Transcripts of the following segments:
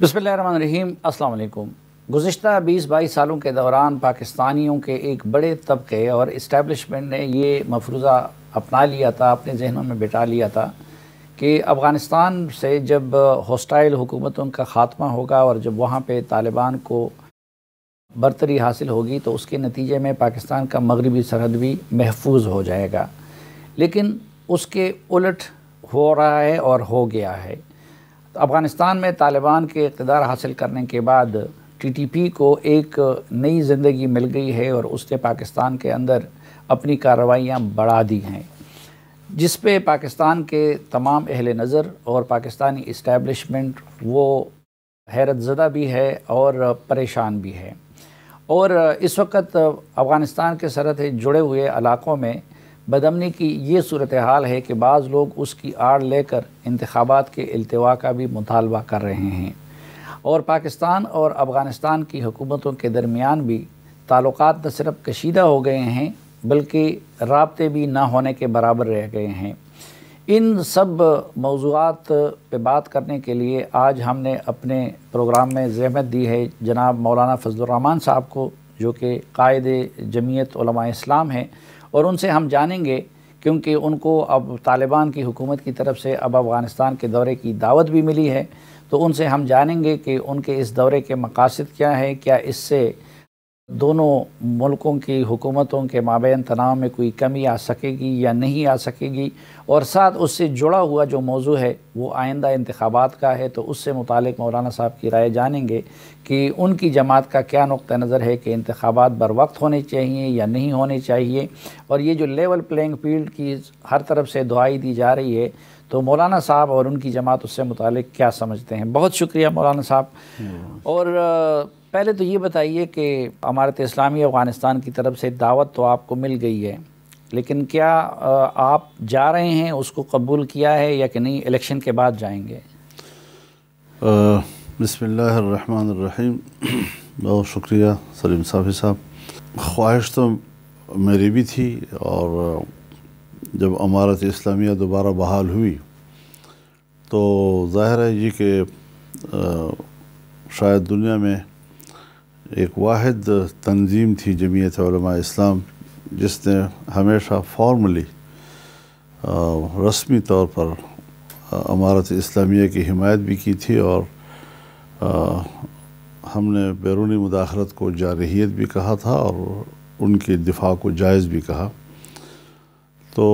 बसमीम अल्लाम गुज्त बीस बाईस सालों के दौरान पाकिस्तानियों के एक बड़े तबके और इस्टेबलिशमेंट ने ये मफरूज़ा अपना लिया था अपने जहनों में बिठा लिया था कि अफ़गानिस्तान से जब हॉस्टाइल हुकूमतों का ख़ात्मा होगा और जब वहाँ पर तालिबान को बरतरी हासिल होगी तो उसके नतीजे में पाकिस्तान का मगरबी सरहद भी महफूज हो जाएगा लेकिन उसके उलट हो रहा है और हो गया है तो अफ़गानिस्तान में तालिबान के इकदार हासिल करने के बाद टीटीपी को एक नई ज़िंदगी मिल गई है और उसने पाकिस्तान के अंदर अपनी कार्रवाइयाँ बढ़ा दी हैं जिस पे पाकिस्तान के तमाम अहल नज़र और पाकिस्तानी इस्टेबलिशमेंट वो हैरत ज़दा भी है और परेशान भी है और इस वक्त अफ़गानिस्तान के सरहद जुड़े हुए इलाक़ों में बदमनी की ये सूरत हाल है कि बाज़ लोग उसकी आड़ लेकर इंतबात के अल्तवा का भी मुतालबा कर रहे हैं और पाकिस्तान और अफ़गानिस्तान की हुकूमतों के दरमियान भी ताल्लुक न सिर्फ कशीदा हो गए हैं बल्कि रबते भी ना होने के बराबर रह गए हैं इन सब मौजूद पे बात करने के लिए आज हमने अपने प्रोग्राम में जहमत दी है जनाब मौलाना फजलरहमान साहब को जो कि कायद जमीयत इस्लाम हैं और उनसे हम जानेंगे क्योंकि उनको अब तालिबान की हुकूमत की तरफ से अब अफ़गानिस्तान के दौरे की दावत भी मिली है तो उनसे हम जानेंगे कि उनके इस दौरे के मकासद क्या है क्या इससे दोनों मुल्कों की हुकूमतों के माबेन तनाव में कोई कमी आ सकेगी या नहीं आ सकेगी और साथ उससे जुड़ा हुआ जो मौजू है वो आइंदा इंतबात का है तो उससे मुतल मौलाना साहब की राय जानेंगे कि उनकी जमात का क्या नुक़ नज़र है कि इंतबात बर वक्त होने चाहिए या नहीं होने चाहिए और ये जो लेवल प्लेंग फील्ड की हर तरफ से दुआई दी जा रही है तो मौलाना साहब और उनकी जमात उससे मुतल क्या समझते हैं बहुत शुक्रिया मौलाना साहब हम्म। और पहले तो ये बताइए कि अमारत इस्लामी अफ़गानिस्तान की तरफ से दावत तो आपको मिल गई है लेकिन क्या आप जा रहे हैं उसको कबूल किया है या कि नहीं इलेक्शन के बाद जाएंगे बसमीम बहुत शुक्रिया सलीम साफी साहब ख्वाहिश तो मेरी भी थी और जब अमारत इस्लामिया दोबारा बहाल हुई तो ज़ाहिर है ये कि शायद दुनिया में एक वाद तंजीम थी जमीयत इस्लाम जिसने हमेशा फॉर्मली रस्मी तौर पर अमारत इस्लामिया की हिमायत भी की थी और आ, हमने बैरूनी मुदाखलत को जारहीत भी कहा था और उनके दिफा को जायज़ भी कहा तो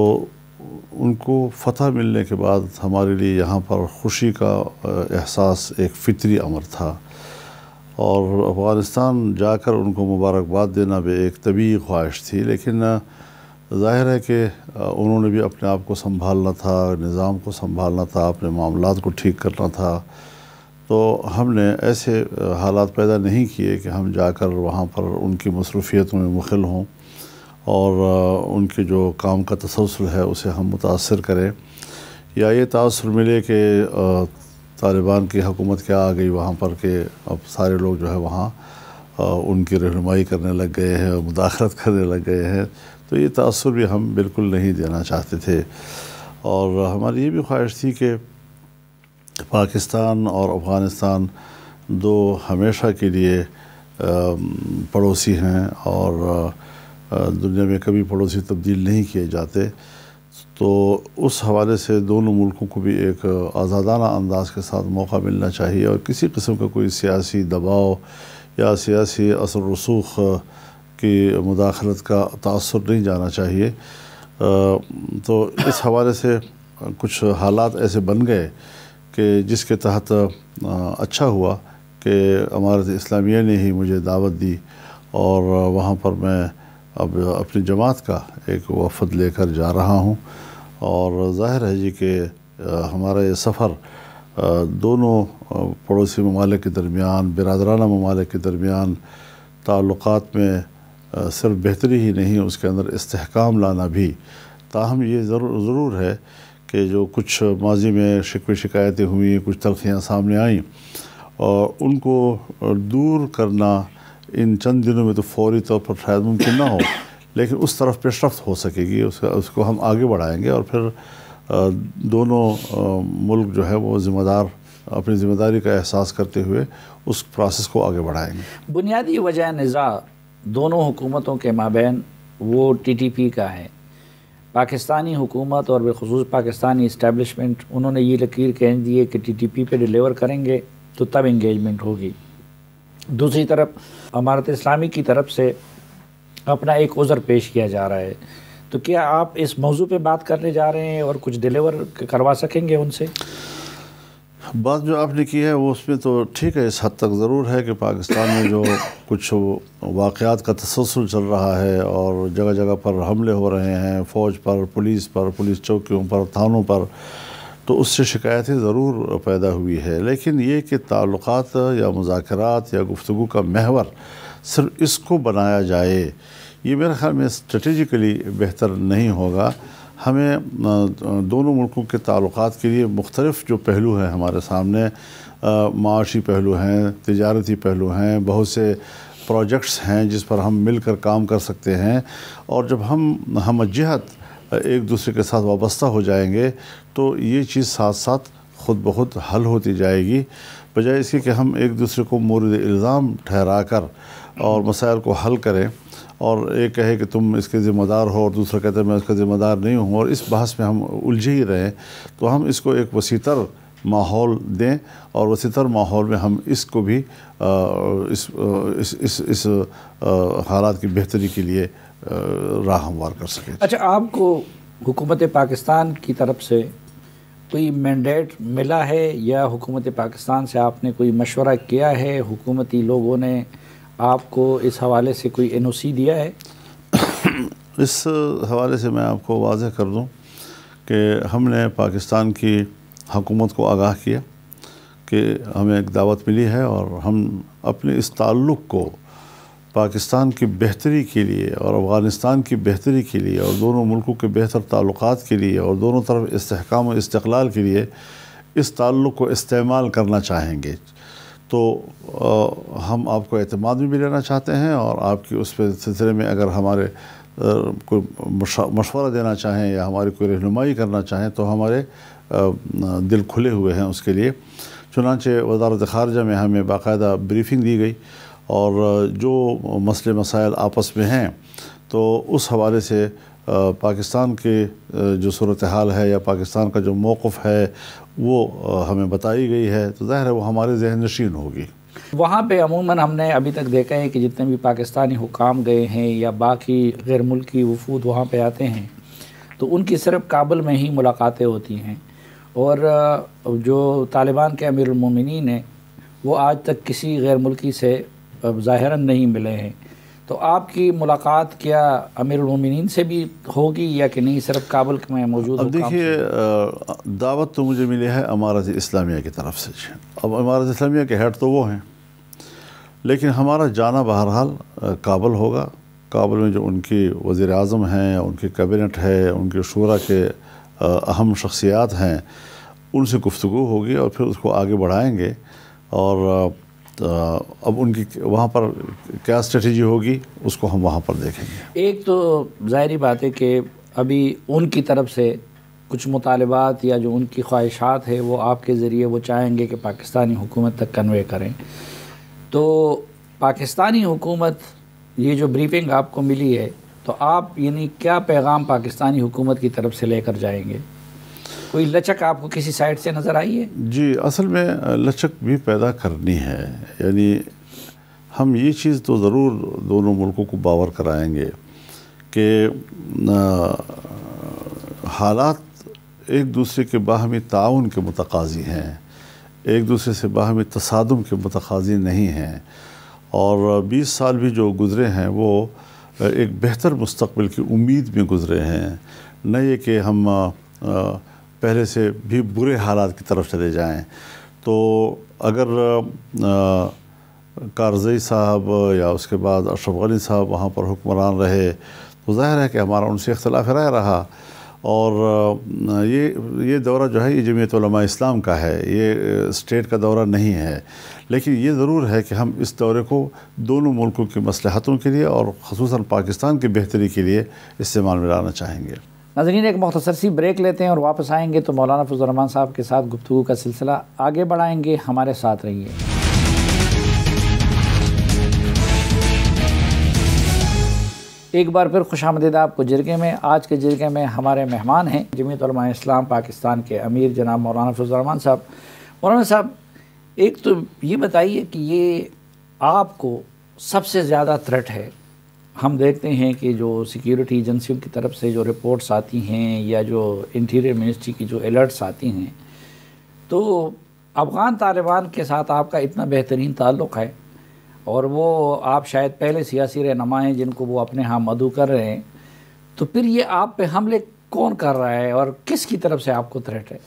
उनको फतह मिलने के बाद हमारे लिए यहाँ पर ख़ुशी का एहसास एक फ़ितरी अमर था और अफ़गानिस्तान जाकर उनको मुबारकबाद देना भी एक तबी ख्वाहिश थी लेकिन ज़ाहिर है कि उन्होंने भी अपने आप को संभालना था निज़ाम को संभालना था अपने मामला को ठीक करना था तो हमने ऐसे हालात पैदा नहीं किए कि हम जाकर वहाँ पर उनकी मसरूफियत में मुख़िल हों और उनके जो काम का तसलसल है उसे हम मुतासर करें या ये तसर मिले कि तालिबान की हुकूमत क्या आ गई वहाँ पर कि अब सारे लोग जो है वहाँ उनकी रहनुमाई करने लग गए हैं और मुदाखलत करने लग गए हैं तो ये तसर भी हम बिल्कुल नहीं देना चाहते थे और हमारी ये भी ख्वाहिश थी कि पाकिस्तान और अफ़गानिस्तान दो हमेशा के लिए पड़ोसी हैं और दुनिया में कभी पड़ोसी तब्दील नहीं किए जाते तो उस हवाले से दोनों मुल्कों को भी एक आज़ादाना अंदाज के साथ मौका मिलना चाहिए और किसी किस्म का कोई सियासी दबाव या सियासी असर रसूख की मुदाखलत का तासर नहीं जाना चाहिए तो इस हवाले से कुछ हालात ऐसे बन गए कि जिसके तहत अच्छा हुआ कि अमारत इस्लामिया ने ही मुझे दावत दी और वहाँ पर मैं अब अपनी जमात का एक वफद लेकर जा रहा हूँ और ज़ाहिर है जी कि हमारा ये सफ़र दोनों पड़ोसी ममालिक के दरमियान बिरदराना ममालिक के दरमियान ताल्लुक़ात में सिर्फ बेहतरी ही नहीं उसके अंदर इसकाम लाना भी ताहम ये ज़रूर है कि जो कुछ माजी में शिकवे शिकायतें हुई कुछ तलखियाँ सामने आईं और उनको दूर करना इन चंद दिनों में तो फौरी तौर पर शायद मुमकिन ना हो लेकिन उस तरफ पेशरफ हो सकेगी उसका उसको हम आगे बढ़ाएंगे और फिर दोनों मुल्क जो है वो ज़िम्मेदार अपनी ज़िम्मेदारी का एहसास करते हुए उस प्रोसेस को आगे बढ़ाएंगे बुनियादी वजह नज़ा दोनों हुकूमतों के माबेन वो टी टी पी का है पाकिस्तानी हुकूमत और बेखसूस पाकिस्तानी इस्टेबलिशमेंट उन्होंने ये लकीर कह दी है कि टी टी पी पर डिलीवर करेंगे तो तब इंगेजमेंट होगी दूसरी तरफ अमारत इस्लामी की तरफ से अपना एक उज़र पेश किया जा रहा है तो क्या आप इस मौजू पे बात करने जा रहे हैं और कुछ डिलीवर करवा सकेंगे उनसे बात जो आपने की है वो उसमें तो ठीक है इस हद तक ज़रूर है कि पाकिस्तान में जो कुछ वाक़ात का तसलसल चल रहा है और जगह जगह पर हमले हो रहे हैं फ़ौज पर पुलिस पर पुलिस चौकियों पर थानों पर तो उससे शिकायतें ज़रूर पैदा हुई है लेकिन ये कि ताल्लुक या मुजाकर या गुफ्तु का महवर सिर्फ इसको बनाया जाए ये मेरे ख्याल में स्ट्रेटिकली बेहतर नहीं होगा हमें दोनों मुल्कों के ताल्लुक के लिए मुख्तलफ़ जो पहलू हैं हमारे सामने माशी पहलू हैं तजारती पहलू हैं बहुत से प्रोजेक्ट्स हैं जिस पर हम मिलकर काम कर सकते हैं और जब हम हम जहत एक दूसरे के साथ वाबस्ता हो जाएंगे तो ये चीज़ साथ साथ ख़ुद ब खुद हल होती जाएगी बजाय इसके कि हम एक दूसरे को मुर्द इल्ज़ाम ठहरा कर और मसायल को हल करें और एक कहे कि तुम इसके ज़िम्मेदार हो और दूसरा कहते हैं मैं इसका ज़िम्मेदार नहीं हूँ और इस बहस में हम उलझे ही रहें तो हम इसको एक वसीतर माहौल दें और वसीतर माहौल में हम इसको भी आ, इस, इस, इस, इस हालात की बेहतरी के लिए राह हमवार कर सकें अच्छा आपको हुकूमत पाकिस्तान की तरफ से कोई मैंडेट मिला है या हुकूमत पाकिस्तान से आपने कोई मशवरा किया है हुकूमती लोगों ने आपको इस हवाले से कोई एन ओ सी दिया है इस हवाले से मैं आपको वाजह कर दूँ कि हमने पाकिस्तान की हुकूमत को आगाह किया कि हमें एक दावत मिली है और हम अपने इस ताल्लुक़ को पाकिस्तान की बेहतरी के लिए और अफ़गानिस्तान की बेहतरी के लिए और दोनों मुल्कों के बेहतर ताल्लुक के लिए और दोनों तरफ इसकाम और इस्तलाल के लिए इस ताल्लुक़ को इस्तेमाल करना चाहेंगे तो आ, हम आपको अतमाद में भी लेना चाहते हैं और आपकी उस पर सिलसिले में अगर हमारे कोई मशवरा देना चाहें या हमारी कोई रहनुमाई करना चाहें तो हमारे आ, दिल खुले हुए हैं उसके लिए चुनाच वजारत ख़ारजा में हमें बाकायदा ब्रीफिंग दी गई और जो मसले मसाइल आपस में हैं तो उस हवाले से पाकिस्तान के जो सूरत हाल है या पाकिस्तान का जो मौक़ है वो हमें बताई गई है तो ज़ाहिर है वो हमारे जहन नशीन होगी वहाँ पे अमूमन हमने अभी तक देखा है कि जितने भी पाकिस्तानी हुकाम गए हैं या बाकी गैर मुल्की वफूद वहाँ पे आते हैं तो उनकी सिर्फ काबुल में ही मुलाकातें होती हैं और जो तालिबान के अमीरमिन है वो आज तक किसी गैर मुल्की से ज़ाहरा नहीं मिले हैं तो आपकी मुलाकात क्या अमीरमिन से भी होगी या कि नहीं सिर्फ काबुल में मौजूद अब देखिए दावत तो मुझे मिली है अमारत इस्लामिया की तरफ से अब अमारत इस्लामिया के हेड तो वो हैं लेकिन हमारा जाना बहरहाल काबुल होगा काबुल में जो उनकी वज़ी अजम हैं उनकी कैबिनेट है उनके शुरा के अहम शख्सियात हैं उनसे गुफ्तु होगी और फिर उसको आगे बढ़ाएँगे और अब उनकी वहाँ पर क्या स्ट्रेटजी होगी उसको हम वहाँ पर देखेंगे एक तो ज़ाहरी बात है कि अभी उनकी तरफ से कुछ मुतालबात या जो उनकी ख्वाहिशात है वो आपके ज़रिए वो चाहेंगे कि पाकिस्तानी हुकूमत तक कन्वे करें तो पाकिस्तानी हुकूमत ये जो ब्रीफिंग आपको मिली है तो आप यानी क्या पैगाम पाकिस्तानी हुकूमत की तरफ से लेकर जाएंगे कोई लचक आपको किसी साइड से नज़र आई है जी असल में लचक भी पैदा करनी है यानी हम ये चीज़ तो ज़रूर दोनों मुल्कों को बावर कराएंगे कि हालात एक दूसरे के बाहमी ताउन के मतकाजी हैं एक दूसरे से बाहमी तसादम के मतकाजी नहीं हैं और 20 साल भी जो गुज़रे हैं वो एक बेहतर मुस्तबिल की उम्मीद में गुज़रे हैं न ये कि हम आ, आ, पहले से भी बुरे हालात की तरफ चले जाएं तो अगर कारजई साहब या उसके बाद अशरफ गनी साहब वहाँ पर हुक्मरान रहे तो ज़ाहिर है कि हमारा उनसे इख्तलाफ राय रहा और ये ये दौरा जो है ये जमीयतलमा इस्लाम का है ये स्टेट का दौरा नहीं है लेकिन ये ज़रूर है कि हम इस दौरे को दोनों मुल्कों की मसलहतों के लिए और खसूस पाकिस्तान की बेहतरी के लिए इस्तेमाल में लाना चाहेंगे नाजरीन एक मख्तसर सी ब्रेक लेते हैं और वापस आएंगे तो मौलाना रहमान साहब के साथ गुफ्तु का सिलसिला आगे बढ़ाएंगे हमारे साथ रहिए एक बार फिर खुश आमदीद आपको जिरगे में आज के जिरगे में हमारे मेहमान हैं जमीतलमा इस्लाम पाकिस्तान के अमीर जनाब मौलाना फजलरहमान साहब मौलाना साहब एक तो ये बताइए कि ये आपको सबसे ज़्यादा थ्रेट है हम देखते हैं कि जो सिक्योरिटी एजेंसियों की तरफ से जो रिपोर्ट्स आती हैं या जो इंटीरियर मिनिस्ट्री की जो अलर्ट्स आती हैं तो अफ़गान तालिबान के साथ आपका इतना बेहतरीन ताल्लुक़ है और वो आप शायद पहले सियासी रहनमा हैं जिनको वो अपने यहाँ मधु कर रहे हैं तो फिर ये आप पे हमले कौन कर रहा है और किस की तरफ से आपको थ्रेट है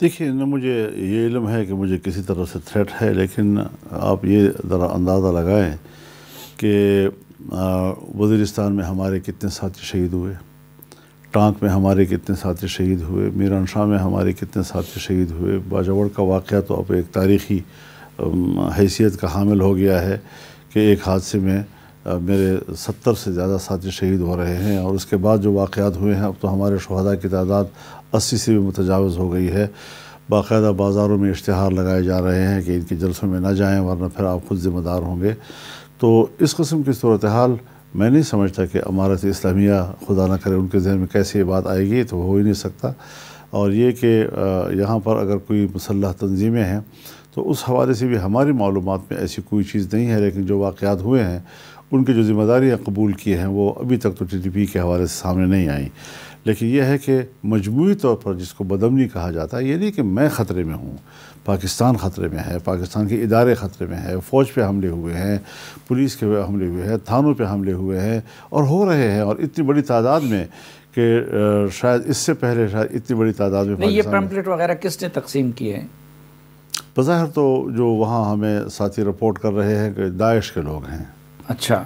देखिए न मुझे ये इलम है कि मुझे किसी तरह से थ्रेट है लेकिन आप ये ज़रा अंदाज़ा लगाएं कि वजीरस्तान में हमारे कितने साथी शहीद हुए टांक में हमारे कितने साथी शहीद हुए मीरान शाह में हमारे कितने साथी शहीद हुए बाजवड़ का वाक़ तो अब एक तारीख़ी हैसियत का हामिल हो गया है कि एक हादसे में मेरे सत्तर से ज़्यादा साथी शहीद हो रहे हैं और उसके बाद जो वाक़ात हुए हैं अब तो हमारे शहदा की तादाद अस्सी से भी मुतजावज़ हो गई है बाकायदा बाज़ारों में इश्तहार लगाए जा रहे हैं कि इनके जलसों में ना जाएँ वरना फिर आप खुद ज़िम्मेदार होंगे तो इस कस्म की सूरत हाल मैं नहीं समझता कि अमारत इस्लामिया खुदा ना करे उनके जहन में कैसे ये बात आएगी तो हो ही नहीं सकता और ये कि यहाँ पर अगर कोई मुसल्ह तंजीमें हैं तो उस हवाले से भी हमारी मालूम में ऐसी कोई चीज़ नहीं है लेकिन जो वाक़ात हुए हैं उनकी जो ज़िम्मेदारियाँ कबूल की हैं वो अभी तक तो टी के हवाले से सामने नहीं आई लेकिन यह है कि मजमू तौर पर जिसको बदमनी कहा जाता है ये नहीं कि मैं ख़तरे में हूँ पाकिस्तान ख़तरे में है पाकिस्तान के इदारे ख़तरे में है फ़ौज पे हमले हुए हैं पुलिस के हमले हुए हैं थानों पे हमले हुए हैं और हो रहे हैं और इतनी बड़ी तादाद में कि शायद इससे पहले शायद इतनी बड़ी तादाद में ये पम्पलेट वगैरह किसने तकसीम किए हैं बज़ाहिर तो जो वहाँ हमें साथी रिपोर्ट कर रहे हैं कि दाइश के लोग हैं अच्छा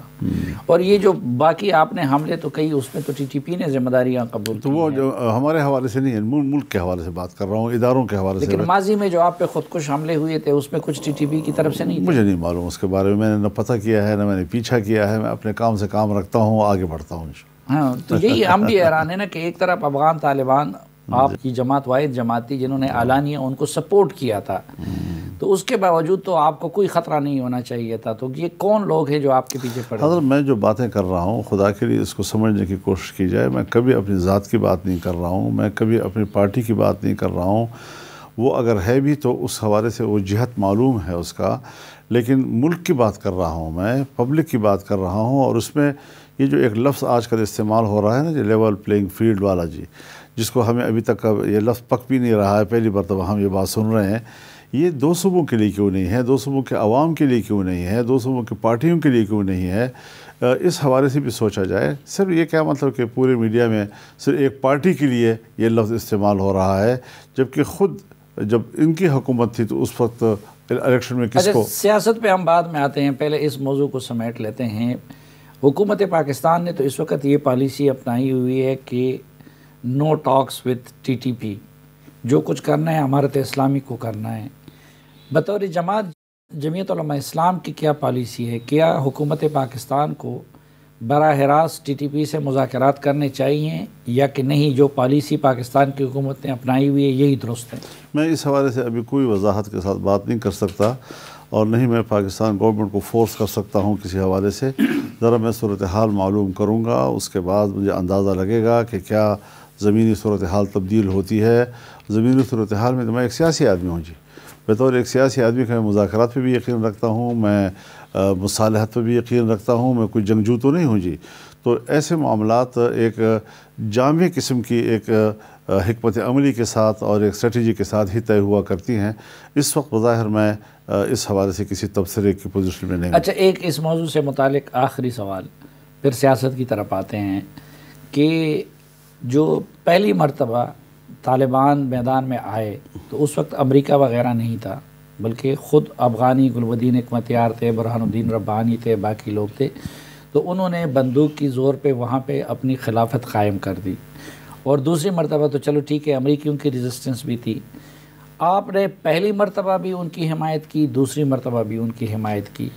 और ये जो बाकी आपने हमले तो कई उसमें तो टीटीपी ने जिम्मेदारियां कबूल तो वो जो हमारे हवाले से नहीं है मुल्क के हवाले से बात कर रहा हूँ इदारों के हवाले से लेकिन माजी में जो आप पे खुदकुश हमले हुए थे उसमें कुछ टीटीपी की तरफ से नहीं मुझे नहीं मालूम उसके बारे में मैंने न पता किया है न मैंने पीछा किया है मैं अपने काम से काम रखता हूँ आगे बढ़ता हूँ हाँ तो अच्छा। यही हम भी हैरान है ना कि एक तरफ अफगान तालिबान आपकी जमात वाहिद जमाती जिन्होंने अलानिया उनको सपोर्ट किया था तो उसके बावजूद तो आपको कोई ख़तरा नहीं होना चाहिए था तो ये कौन लोग हैं जो आपके पीछे पड़े हजर मैं जो बातें कर रहा हूँ खुदा के लिए इसको समझने की कोशिश की जाए मैं कभी अपनी ज़ात की बात नहीं कर रहा हूँ मैं कभी अपनी पार्टी की बात नहीं कर रहा हूँ वो अगर है भी तो उस हवाले से वो जहत मालूम है उसका लेकिन मुल्क की बात कर रहा हूँ मैं पब्लिक की बात कर रहा हूँ और उसमें ये जो एक लफ्ज़ आजकल इस्तेमाल हो रहा है ना जो लेवल प्लेइंग फील्ड वाला जी जिसको हमें अभी तक ये लफ्ज़ पक भी नहीं रहा है पहली मरतबा हम ये बात सुन रहे हैं ये दो सूबों के लिए क्यों नहीं है दो सूबों के आवाम के लिए क्यों नहीं है दो सूबों की पार्टियों के लिए क्यों नहीं है इस हवाले से भी सोचा जाए सिर्फ ये क्या मतलब कि पूरे मीडिया में सिर्फ एक पार्टी के लिए ये लफ्ज़ इस्तेमाल हो रहा है जबकि ख़ुद जब इनकी हुकूमत थी तो उस वक्त इलेक्शन में किसको अच्छा, सियासत पे हम बाद में आते हैं पहले इस मौजू को समेट लेते हैं हुकूमत पाकिस्तान ने तो इस वक्त ये पॉलिसी अपनाई हुई है कि नो टॉक्स विथ टीटीपी जो कुछ करना है अमारत तो इस्लामी को करना है बतौर जमात जमीयत इस्लाम की क्या पॉलिसी है क्या हुकूमत पाकिस्तान को बरह रास्त टी टी पी से मुजात करने चाहिए या कि नहीं जो पॉलिसी पाकिस्तान की हुकूमत ने अपनाई हुई है यही दुरुस्त है मैं इस हवाले से अभी कोई वजाहत के साथ बात नहीं कर सकता और नहीं मैं पाकिस्तान गवर्नमेंट को फोर्स कर सकता हूँ किसी हवाले से ज़रा मैं सूरत हाल मालूम करूँगा उसके बाद मुझे अंदाज़ा लगेगा कि क्या ज़मीनी सूरत हाल तब्दील होती है ज़मीनी सूरत हाल में तो मैं एक सियासी आदमी हूँ जी बतौर एक सियासी आदमी का मैं मुजात पर भी यकीन रखता हूँ मैं मसालहत पर भी यकीन रखता हूँ मैं कोई जंगजू तो नहीं हूँ जी तो ऐसे मामला एक जाम किस्म की एक हमत अमली के साथ और एक स्ट्रेटी के साथ ही तय हुआ करती हैं इस वक्त बज़ाहिर मैं इस हवाले से किसी तबसरे की पोजिशन में नहीं अच्छा एक इस मौजू से मुतल आखिरी सवाल फिर सियासत की तरफ आते हैं कि जो पहली मरतबा तालिबान मैदान में आए तो उस वक्त अमरीका वगैरह नहीं था बल्कि ख़ुद अफ़गानी गुलबदीन एकमतियार थे बुरहानुद्दीन रब्बानी थे बाकी लोग थे तो उन्होंने बंदूक की ज़ोर पे वहाँ पे अपनी खिलाफत कायम कर दी और दूसरी मरतबा तो चलो ठीक है अमरीकियों की रेजिस्टेंस भी थी आपने पहली मरतबा भी उनकी हमायत की दूसरी मरतबा भी उनकी हमायत की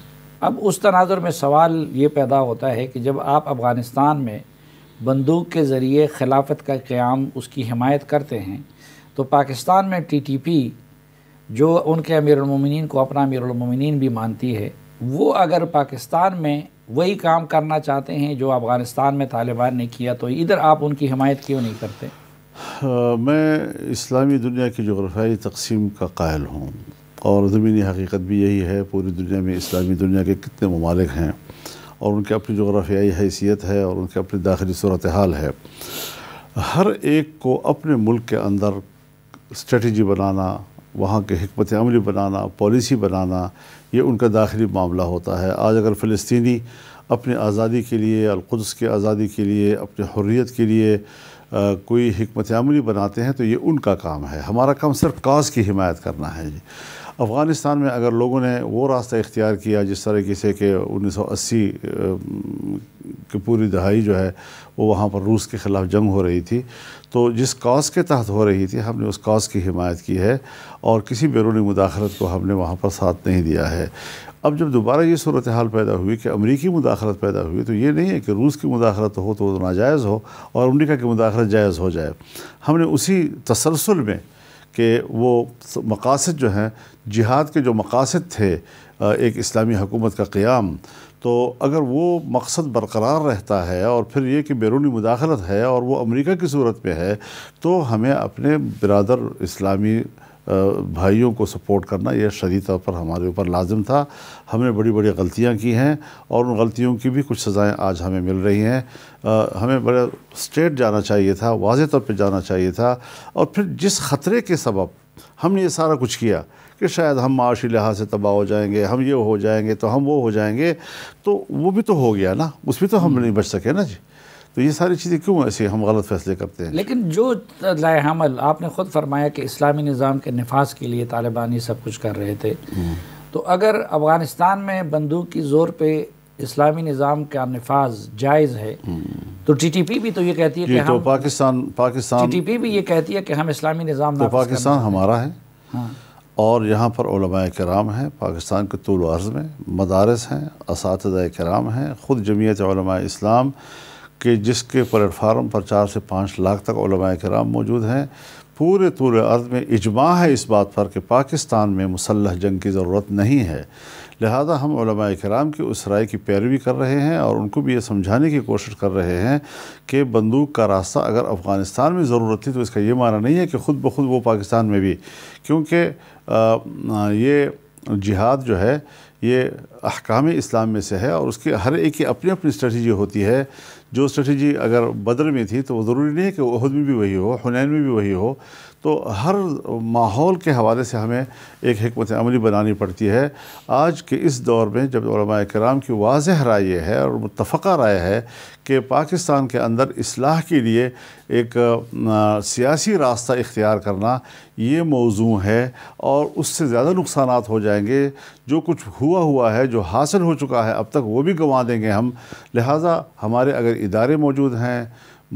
अब उस तनाजर में सवाल ये पैदा होता है कि जब आप अफ़गानिस्तान में बंदूक के ज़रिए खिलाफत का क़्याम उसकी हमायत करते हैं तो पाकिस्तान में टी टी पी जो उनके अमीरमिन को अपना अमीरमिन भी मानती है वो अगर पाकिस्तान में वही काम करना चाहते हैं जो अफ़गानिस्तान में तालिबान ने किया तो इधर आप उनकी हमायत क्यों नहीं करते आ, हाँ, मैं इस्लामी दुनिया की जोग्राफाई तकसीम का कायल हूँ और ज़मीनी हकीकत भी यही है पूरी दुनिया में इस्लामी दुनिया के कितने ममालिक हैं और उनकी अपनी जोग्राफियाई हैसियत है और उनकी अपनी दाखिली सूरत हाल है हर एक को अपने मुल्क के अंदर स्ट्रेटी बनाना वहाँ के हमत अमली बनाना पॉलिसी बनाना ये उनका दाखिली मामला होता है आज अगर फ़लस्तनी अपनी आज़ादी के लिए अलकुद्स की आज़ादी के लिए अपने हुर्रियत के लिए आ, कोई हमत अमली बनाते हैं तो ये उनका काम है हमारा काम सिर्फ काज की हिमायत करना है जी अफ़गानिस्तान में अगर लोगों ने वो रास्ता इख्तियार किया जिस तरीके से कि 1980 की पूरी दहाई जो है वो वहाँ पर रूस के ख़िलाफ़ जंग हो रही थी तो जिस काज के तहत हो रही थी हमने उस काज की हिमायत की है और किसी बैरूनी मुदाखलत को हमने वहाँ पर साथ नहीं दिया है अब जब दोबारा ये सूरत हाल पैदा हुई कि अमरीकी मुदाखलत पैदा हुई तो ये नहीं है कि रूस की मुदाखलत हो तो वो नाजायज़ हो और अमरीका की मुदाखलत जायज़ हो जाए हमने उसी तसलसल में कि वो मकासद जो हैं जिहाद के जो मकासद थे एक इस्लामी हुकूमत का क़्याम तो अगर वो मकसद बरकरार रहता है और फिर ये कि बैरूनी मुदाखलत है और वो अमेरिका की सूरत में है तो हमें अपने बिरदर इस्लामी भाइयों को सपोर्ट करना यह शरी तौर पर हमारे ऊपर लाजम था हमने बड़ी बड़ी गलतियां की हैं और उन गलतियों की भी कुछ सज़ाएं आज हमें मिल रही हैं हमें बड़े स्टेट जाना चाहिए था वाज तौर पर जाना चाहिए था और फिर जिस ख़तरे के सबब हमने ये सारा कुछ किया कि शायद हम माशी लिहाज से तबाह हो जाएंगे हम ये हो जाएंगे तो हम वो हो जाएंगे तो वो भी तो हो गया ना उसमें तो हम हम्म। नहीं बच सके ना जी तो ये सारी चीज़ें क्यों ऐसे हम गलत फैसले करते हैं लेकिन जो लाहमल आपने ख़ुद फरमाया कि इस्लामी निज़ाम के नफाज के लिए तालिबान ये सब कुछ कर रहे थे हम्म। तो अगर अफ़गानिस्तान में बंदूक की ज़ोर पर इस्लामी निज़ाम का नफाज जायज़ है हम्म। तो टीटीपी भी तो ये कहती है कि तो हम पाकिस्तान पाकिस्तान टीटीपी भी ये कहती है कि हम इस्लामी निज़ाम तो पाकिस्तान हमारा है हाँ और यहाँ पर कराम हैं पाकिस्तान के तूल अर्ज़ में मदारस हैं इस कराम हैं ख़ुद जमीयत इस्लाम के जिसके प्लेटफार्म पर चार से पाँच लाख तक कराम मौजूद हैं पूरे तूल अर्ज़ में इजमा है इस बात पर कि पाकिस्तान में मुसलह जंग की ज़रूरत नहीं है लिहाजा हम कराम की उस राय की पैरवी कर रहे हैं और उनको भी ये समझाने की कोशिश कर रहे हैं कि बंदूक का रास्ता अगर अफ़गानिस्तान में ज़रूरत थी तो इसका ये माना नहीं है कि ख़ुद ब खुद वो पाकिस्तान में भी क्योंकि ये जिहाद जो है ये अहकाम इस्लाम में से है और उसके हर एक की अपनी अपनी स्ट्रेटजी होती है जो स्ट्रेटजी अगर बदर में थी तो वो ज़रूरी नहीं है कि उहद में भी वही हो हुनैन में भी वही हो तो हर माहौल के हवाले से हमें एक हमत अमली बनानी पड़ती है आज के इस दौर में जब कराम की वाज राय यह है और मुतफ़ा राय है कि पाकिस्तान के अंदर असलाह के लिए एक सियासी रास्ता इख्तियार करना ये मौजू है और उससे ज़्यादा नुकसान हो जाएंगे जो कुछ हुआ हुआ है जो हासिल हो चुका है अब तक वो भी गंवा देंगे हम लिहाजा हमारे अगर इदारे मौजूद हैं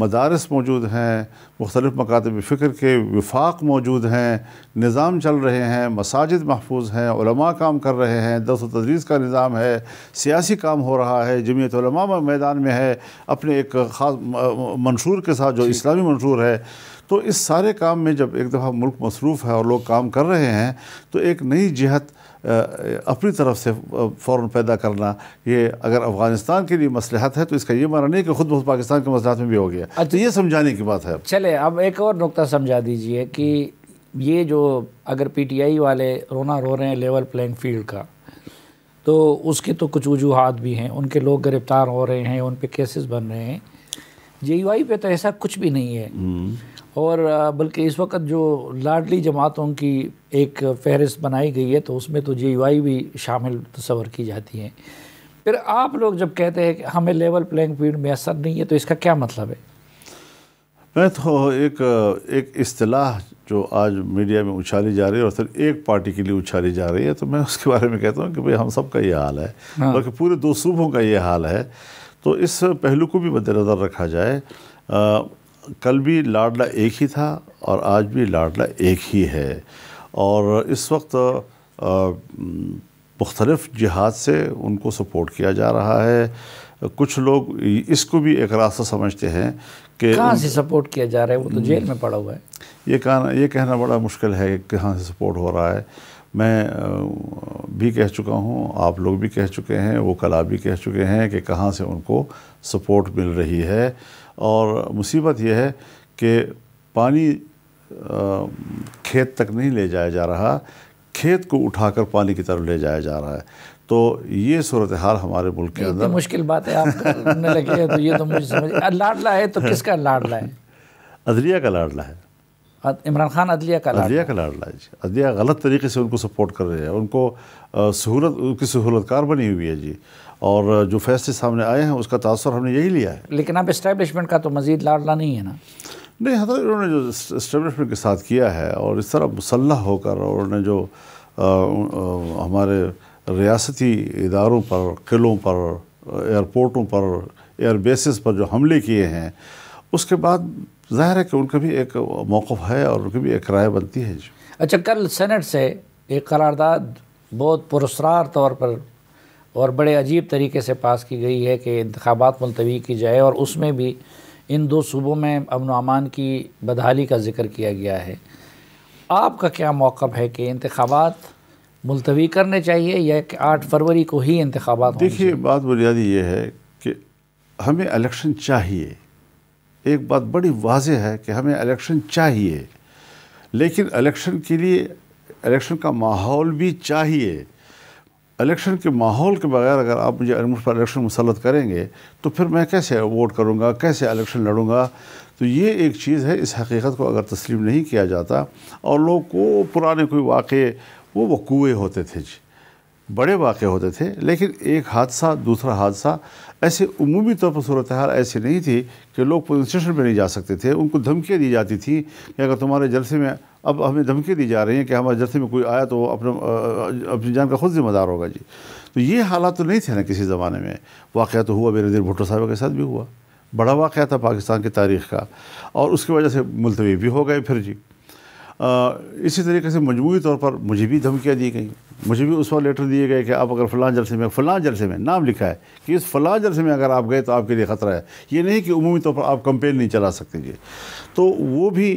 मदारस मौजूद हैं मुख्तलिफ़ मकातब फ़िक्र के विफाक मौजूद हैं निज़ाम चल रहे हैं मसाजिद महफूज हैं उलमा काम कर रहे हैं दस तदरीस का निज़ाम है सियासी काम हो रहा है जमीयत मैदान में है अपने एक ख़ास मंशूर के साथ जो इस्लामी मंशूर है तो इस सारे काम में जब एक दफ़ा मुल्क मसरूफ़ है और लोग काम कर रहे हैं तो एक नई जहत अपनी तरफ से फ़ौर पैदा करना ये अगर अफगानिस्तान के लिए मसलहत है तो इसका ये माना नहीं कि खुद बहुत पाकिस्तान के मसलहत में भी हो गया अच्छा तो ये समझाने की बात है चले अब एक और नुकता समझा दीजिए कि ये जो अगर पीटीआई वाले रोना रो रहे हैं लेवल प्लेइंग फील्ड का तो उसके तो कुछ वजूहत भी हैं उनके लोग गिरफ़्तार हो रहे हैं उन पर केसेस बन रहे हैं जे यू पे तो ऐसा कुछ भी नहीं है हम्म। और बल्कि इस वक्त जो लाडली जमातों की एक फहरिस्त बनाई गई है तो उसमें तो जे भी शामिल तस्वर की जाती है फिर आप लोग जब कहते हैं कि हमें लेवल प्लेइंग फील्ड में असर नहीं है तो इसका क्या मतलब है मैं तो एक एक असलाह जो आज मीडिया में उछाली जा रही है और फिर एक पार्टी के लिए उछाली जा रही है तो मैं उसके बारे में कहता हूँ कि भाई हम सब का ये हाल है हाँ। बल्कि पूरे दो सूबों का ये हाल है तो इस पहलू को भी मद्दनज़र रखा जाए कल भी लाडला एक ही था और आज भी लाडला एक ही है और इस वक्त मुख्तलफ़ जिहाद से उनको सपोर्ट किया जा रहा है कुछ लोग इसको भी एक रास्ता समझते हैं कि कहाँ से सपोर्ट किया जा रहा है वो तो हम्म। जेल में पड़ा हुआ है ये कहना ये कहना बड़ा मुश्किल है कि कहाँ से सपोर्ट हो रहा है मैं भी कह चुका हूँ आप लोग भी कह चुके हैं वो कला भी कह चुके हैं कि कहाँ से उनको सपोर्ट मिल रही है और मुसीबत यह है कि पानी खेत तक नहीं ले जाया जा रहा खेत को उठाकर पानी की तरफ ले जाया जा रहा है तो ये सूरत हाल हमारे मुल्क के तो अंदर मुश्किल बात है आप करने लगे तो ये तो मुझे समझ लाडला है तो किसका लाडला है अदलिया का लाडला है इमरान खान अदलिया का अदलिया का लाडला है जी अदलिया गलत तरीके से उनको सपोर्ट कर रहे हैं उनको सहूलत उनकी सहूलतकार बनी हुई है जी और जो फैसले सामने आए हैं उसका तसर हमने यही लिया है लेकिन अब इस्टेबलिशमेंट का तो मजीद लाडला नहीं है ना नहीं हजरत उन्होंने जो इस्टेबलिशमेंट के साथ किया है और इस तरह मुसल्ह होकर और उन्होंने जो आ, आ, हमारे रियासती इदारों पर किलों पर एयरपोर्टों पर एयरबेसिस पर जो हमले किए हैं उसके बाद जाहिर है कि उनका भी एक मौक़ है और उनकी भी एक राय बनती है जी अच्छा कल सेनेट से एक करारदाद बहुत पुरस्ार तौर पर और बड़े अजीब तरीके से पास की गई है कि इंतबात मुलतवी की जाए और उसमें भी इन दो सूबों में अमन अमान की बदहाली का जिक्र किया गया है आपका क्या मौक़ है कि इंतबात मुलतवी करने चाहिए या कि आठ फरवरी को ही इंतबात देखिए बात बुनियादी ये है कि हमें इलेक्शन चाहिए एक बात बड़ी वाज है कि हमें इलेक्शन चाहिए लेकिन इलेक्शन के लिए इलेक्शन का माहौल भी चाहिए इलेक्शन के माहौल के बगैर अगर आप मुझे मुझ पर इलेक्शन मुसलत करेंगे तो फिर मैं कैसे वोट करूँगा कैसे इलेक्शन लड़ूँगा तो ये एक चीज़ है इस हकीकत को अगर तस्लीम नहीं किया जाता और लोग को पुराने कोई वाक़े वो वकूए होते थे जी बड़े वाक़ होते थे लेकिन एक हादसा दूसरा हादसा ऐसे अमूमी तौर पर सूरत हाल ऐसी नहीं थी कि लोग पुलिस स्टेशन पर नहीं जा सकते थे उनको धमकियाँ दी जाती थी कि अगर तुम्हारे जलसे में अब हमें धमकी दी जा रही है कि हमारे जलसे में कोई आया तो वो अपना अपनी जान का खुद जिम्मेदार होगा जी तो ये हालात तो नहीं थे ना किसी ज़माने में वाक़ तो हुआ बेनजीर भुट्टो साहब के साथ भी हुआ बड़ा वाक़ था पाकिस्तान की तारीख़ का और उसकी वजह से मुलतवी भी हो गए फिर जी आ, इसी तरीके से मजमू तौर पर मुझे भी धमकियाँ दी गई मुझे भी उस वक्त लेटर दिए गए कि आप अगर फलां जलसे में फ़लाँ जलसे में नाम लिखा है कि इस फ़लाँ जलसे में अगर आप गए तो आपके लिए ख़तरा है ये नहीं कि उमूमी तौर तो पर आप कंपेन नहीं चला सकते तो वो भी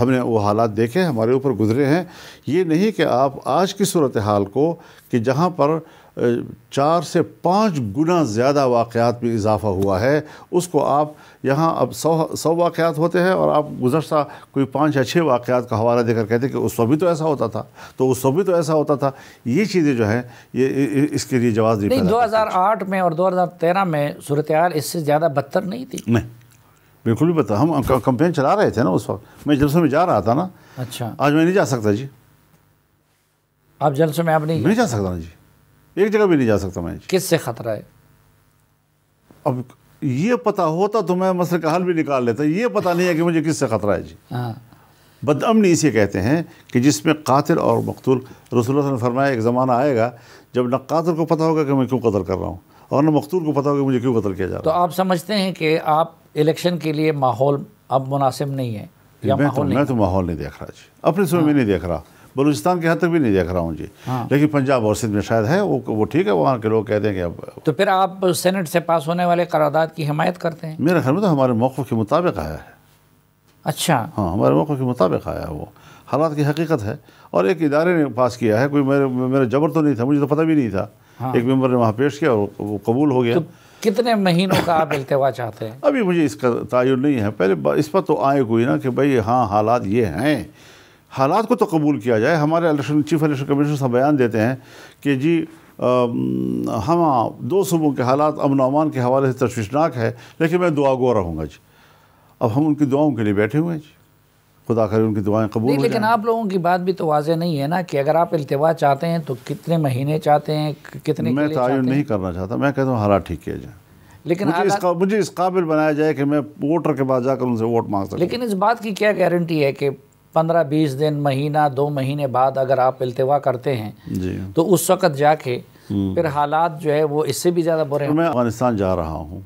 हमने वो हालात देखे हमारे ऊपर गुजरे हैं ये नहीं कि आप आज की सूरत हाल को कि जहाँ पर चार से पाँच गुना ज़्यादा वाक़ात में इजाफ़ा हुआ है उसको आप यहाँ अब सौ सौ वाक़ात होते हैं और आप गुजरसा कोई पाँच या छः वाक़ात का हवाला देकर कहते हैं कि उस वक्त भी तो ऐसा होता था तो उस भी तो ऐसा होता था ये चीज़ें जो हैं ये इसके लिए जवाब दी दो हज़ार आठ में और दो हज़ार तेरह में सूरत हाल इससे ज़्यादा बदतर नहीं थी नहीं बिल्कुल भी पता हम कंपेन चला रहे थे ना उस वक्त मैं जलसों में जा रहा था ना अच्छा आज मैं नहीं जा सकता जी आप जलसों में आप नहीं नहीं जा सकता जी एक जगह भी नहीं जा सकता मैं किस से खतरा है अब ये पता होता तो मैं मसल का हल भी निकाल लेता ये पता नहीं है कि मुझे किससे खतरा है जी हाँ। बदअमनी इसे कहते हैं कि जिसमें कातिल और मकतूल रसूल ने फरमाया एक ज़माना आएगा जब न कातिल को पता होगा कि मैं क्यों कतल कर रहा हूँ और न मकतूल को पता होगा कि मुझे क्यों कतल किया जा रहा तो है तो आप समझते हैं कि आप इलेक्शन के लिए माहौल अब मुनासिब नहीं है या मैं, तो, मैं तो माहौल नहीं देख रहा जी अपने समय में हाँ। नहीं देख रहा बलूचिस्तान के हद तक भी नहीं देख रहा हूँ जी हाँ। लेकिन पंजाब और सिंध में शायद है वो वो ठीक है वहाँ के लोग कहते हैं कि अब तो फिर आप सेनेट से पास होने वाले करारदाद की हिमायत करते हैं मेरे ख्याल में तो हमारे मौक़ के मुताबिक आया है अच्छा हाँ हमारे मौक़ के मुताबिक आया है वो हालात की हकीकत है और एक इदारे ने पास किया है कोई मेरे मेरा जबर तो नहीं था मुझे तो पता भी नहीं था हाँ। एक मेम्बर ने वहाँ पेश किया और वो कबूल हो गया तो कितने महीनों का आप इल्तवा चाहते हैं अभी मुझे इसका तयन नहीं है पहले इस पर तो आए कोई ना कि भाई हाँ हालात ये हैं हालात को तो कबूल किया जाए हमारे इलेक्शन चीफ इलेक्शन कमिश्नर साहब बयान देते हैं कि जी हम हाँ, दो सूबों के हालात अमन अमान के हवाले से तशवीशनाक है लेकिन मैं दुआ गुआ रहूँगा जी अब हम उनकी दुआओं के लिए बैठे हुए हैं जी खुदा करे उनकी दुआएं कबूल नहीं लेकिन आप लोगों की बात भी तो वाजह नहीं है ना कि अगर आप अल्तवा चाहते हैं तो कितने महीने चाहते हैं कितने मैं तयन नहीं करना चाहता मैं कहता हूँ हालात ठीक किया जाए लेकिन मुझे इस, मुझे इस काबिल बनाया जाए कि मैं वोटर के पास जाकर उनसे वोट मांग सकूँ लेकिन इस बात की क्या गारंटी है कि पंद्रह बीस दिन महीना दो महीने बाद अगर आप अल्तवा करते हैं तो उस वक़्त जाके हम्म। फिर हालात जो है वो इससे भी ज़्यादा बुरे मैं अफगानिस्तान जा रहा हूँ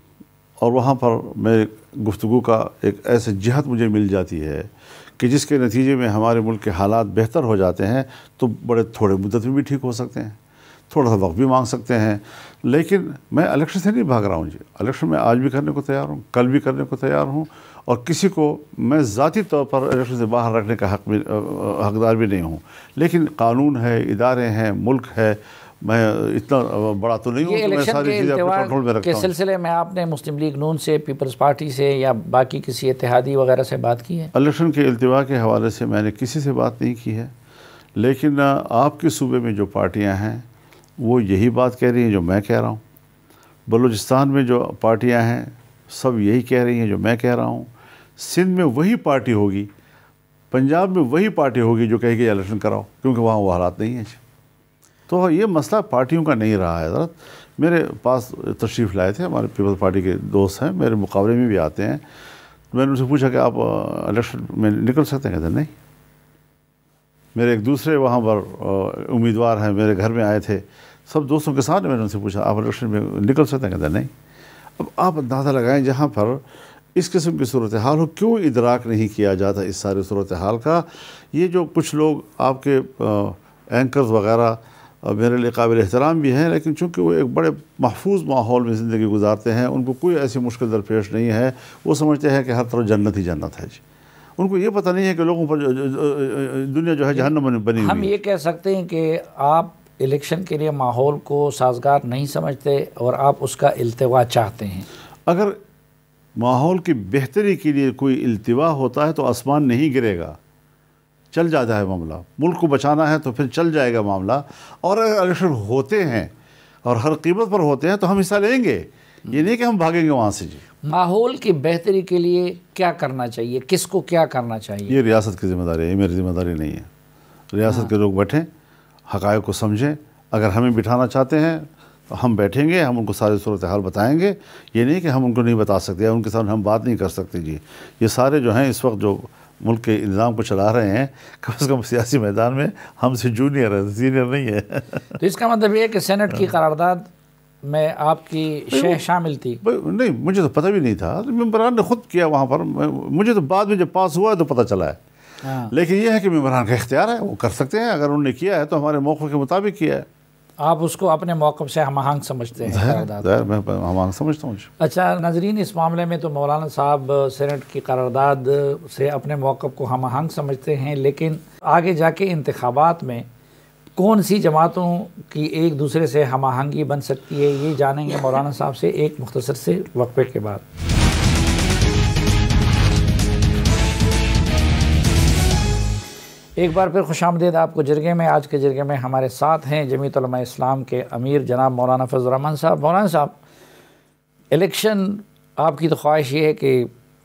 और वहाँ पर मैं गुफ्तु का एक ऐसे जहत मुझे मिल जाती है कि जिसके नतीजे में हमारे मुल्क के हालात बेहतर हो जाते हैं तो बड़े थोड़े मुद्दत में भी ठीक हो सकते हैं थोड़ा सा वक्त भी मांग सकते हैं लेकिन मैं इलेक्शन से नहीं भाग रहा हूँ जी इलेक्शन में आज भी करने को तैयार हूँ कल भी करने को तैयार हूँ और किसी को मैं ज़ाती तौर पर इलेक्शन से बाहर रखने का हक भी हकदार भी नहीं हूँ लेकिन कानून है इदारे हैं मुल्क है मैं इतना बड़ा तो नहीं हूँ तो कंट्रोल में रखता के सिलसिले में आपने मुस्लिम लीग नून से पीपल्स पार्टी से या बाकी किसी इतिहादी वगैरह से बात की है इलेक्शन के अल्तवा के हवाले से मैंने किसी से बात नहीं की है लेकिन आपके सूबे में जो पार्टियाँ हैं वो यही बात कह रही हैं जो मैं कह रहा हूँ बलूचिस्तान में जो पार्टियाँ हैं सब यही कह रही हैं जो मैं कह रहा हूँ सिंध में वही पार्टी होगी पंजाब में वही पार्टी होगी जो कहेगी इलेक्शन कराओ क्योंकि वहाँ वो हालात नहीं है तो ये मसला पार्टियों का नहीं रहा है हजरत मेरे पास तशरीफ़ लाए थे हमारे पीपल्स पार्टी के दोस्त हैं मेरे मुकाबले में भी आते हैं तो मैंने उनसे पूछा कि आप इलेक्शन में निकल सकते हैं कहते नहीं मेरे एक दूसरे वहाँ पर उम्मीदवार हैं मेरे घर में आए थे सब दोस्तों के साथ मैंने उनसे पूछा आप इलेक्शन में निकल सकते हैं कहते नहीं अब आप अंदाज़ा लगाएं जहाँ पर इस किस्म की सूरत हाल हो क्यों इदराक नहीं किया जाता इस सारी सूरत हाल का ये जो कुछ लोग आपके एंकर्स वगैरह और मेरे लिए काबिल एहतराम भी हैं लेकिन चूँकि वो एक बड़े महफूज माहौल में ज़िंदगी गुजारते हैं उनको कोई ऐसी मुश्किल दरपेश नहीं है वो समझते हैं कि हर तरफ जन्नत ही जन्नत है जी उनको ये पता नहीं है कि लोगों पर दुनिया जो है जहन्नम बनी हम ये कह सकते हैं कि आप इलेक्शन के लिए माहौल को साजगार नहीं समझते और आप उसका अल्तवा चाहते हैं अगर माहौल की बेहतरी के लिए कोई अल्तवा होता है तो आसमान नहीं गिरेगा चल जाता है मामला मुल्क को बचाना है तो फिर चल जाएगा मामला और अगर इलेक्शन होते हैं और हर कीमत पर होते हैं तो हम हिस्सा लेंगे ये नहीं कि हम भागेंगे वहाँ से जी माहौल की बेहतरी के लिए क्या करना चाहिए किसको क्या करना चाहिए ये रियासत की जिम्मेदारी है मेरी जिम्मेदारी नहीं है रियासत हाँ। के लोग बैठें हकायक को समझें अगर हमें बिठाना चाहते हैं तो हम बैठेंगे हम उनको सारी सूरत हाल बताएँगे ये नहीं कि हम उनको नहीं बता सकते उनके सामने हम बात नहीं कर सकते जी ये सारे जो हैं इस वक्त जो मुल्क के निज़ाम को चला रहे हैं कम अज़ कम सियासी मैदान में हमसे जूनियर है सीनियर नहीं है तो इसका मतलब ये है कि सेनेट की करारदाद में आपकी शेह शामिल थी नहीं मुझे तो पता भी नहीं था मम्बरान ने खुद किया वहाँ पर मुझे तो बाद में जब पास हुआ तो पता चला है हाँ। लेकिन यह है कि मम्बरान का इख्तियार है वो कर सकते हैं अगर उन्होंने किया है तो हमारे मौक़े के मुताबिक किया है आप उसको अपने मौक़ से हम आहंग समझते हैं दार, मैं हम समझता हूँ अच्छा नजरीन इस मामले में तो मौलाना साहब सेनेट की करारदाद से अपने मौक़ को हम आहंग समझते हैं लेकिन आगे जाके इंतबात में कौन सी जमातों की एक दूसरे से हम आहंगी बन सकती है ये जानेंगे मौलाना साहब से एक मुख्तर से वक्फे के बाद एक बार फिर खुश आमदीद आपको जरगे में आज के जरगे में हमारे साथ हैं जमीतलमा इस्लाम के अमीर जनाब मौलाना फजलरहमान साहब मौलाना साहब इलेक्शन आपकी तो ख्वाहिश ये है कि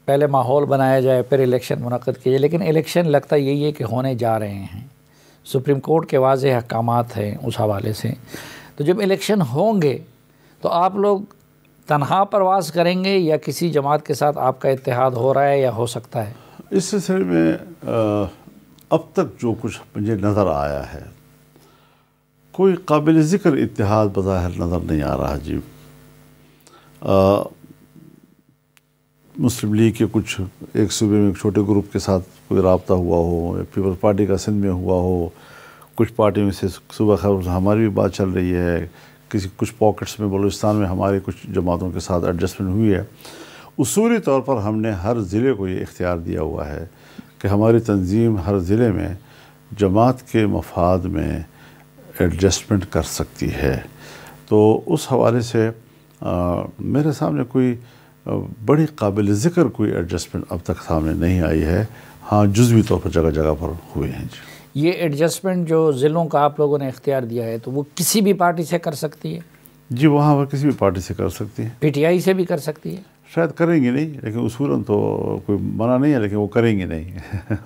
पहले माहौल बनाया जाए फिर इलेक्शन मुनद किया जाए लेकिन इलेक्शन लगता यही है कि होने जा रहे हैं सुप्रीम कोर्ट के वाज अहकाम हैं उस हवाले से तो जब इलेक्शन होंगे तो आप लोग तनहा प्रवास करेंगे या किसी जमात के साथ आपका इतिहाद हो रहा है या हो सकता है इस सिलसिले में आ... अब तक जो कुछ मुझे नज़र आया है कोई काबिल ज़िक्र इतिहाद बज़ाहिर नज़र नहीं आ रहा जी आ, मुस्लिम लीग के कुछ एक सूबे में एक छोटे ग्रुप के साथ कोई रबता हुआ हो या पीपल्स पार्टी का सिंध में हुआ हो कुछ पार्टियों से सुबह खबर हमारी भी बात चल रही है किसी कुछ पॉकेट्स में बलूचिस्तान में हमारे कुछ जमातों के साथ एडजस्टमेंट हुई है उसूली तौर पर हमने हर ज़िले को ये इख्तियार दिया हुआ है कि हमारी तंजीम हर ज़िले में जमात के मफाद में एडजस्टमेंट कर सकती है तो उस हवाले से आ, मेरे सामने कोई बड़ी काबिल ज़िक्र कोई एडजस्टमेंट अब तक सामने नहीं आई है हाँ जुजवी तौर पर जगह जगह पर हुए हैं जी ये एडजस्टमेंट जो ज़िलों का आप लोगों ने इख्तियार दिया है तो वो किसी भी पार्टी से कर सकती है जी वहाँ पर किसी भी पार्टी से कर सकती है पीटीआई से भी कर सकती है शायद करेंगे नहीं लेकिन उसूलन तो कोई मना नहीं है लेकिन वो करेंगे नहीं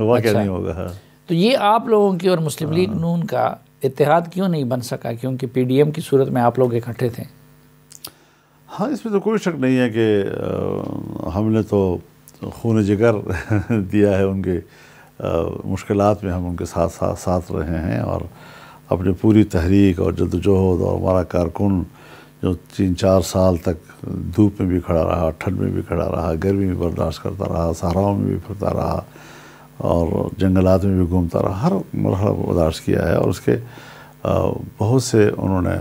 वाक्य अच्छा। नहीं होगा तो ये आप लोगों की और मुस्लिम लीग हाँ। नून का इतिहाद क्यों नहीं बन सका क्योंकि एम की सूरत में आप लोग इकट्ठे थे हाँ इसमें तो कोई शक नहीं है कि हमने तो खून जिगर दिया है उनके मुश्किल में हम उनके साथ साथ साथ रहे हैं और अपनी पूरी तहरीक और जदोजहद और हमारा कारकुन जो तीन चार साल तक धूप में भी खड़ा रहा ठंड में भी खड़ा रहा गर्मी में बर्दाश्त करता रहा सहाराओं में भी फिरता रहा और जंगलात में भी घूमता रहा हर मरहला बर्दाश्त किया है और उसके बहुत से उन्होंने